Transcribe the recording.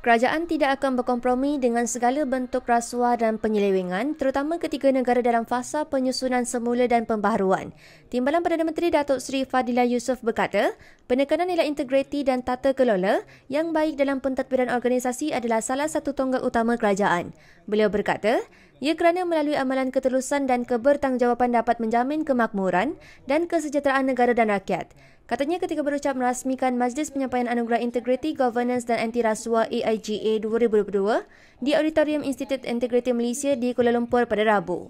Kerajaan tidak akan berkompromi dengan segala bentuk rasuah dan penyelewengan terutama ketika negara dalam fasa penyusunan semula dan pembaharuan. Timbalan Perdana Menteri Datuk Seri Fadila Yusof berkata, penekanan nilai integriti dan tata kelola yang baik dalam pentadbiran organisasi adalah salah satu tonggak utama kerajaan. Beliau berkata, ia kerana melalui amalan ketelusan dan kebertanggungjawaban dapat menjamin kemakmuran dan kesejahteraan negara dan rakyat. Katanya ketika berucap merasmikan Majlis Penyampaian Anugerah Integriti Governance dan Anti Rasuah AIGA 2022 di Auditorium Institut Integriti Malaysia di Kuala Lumpur pada Rabu.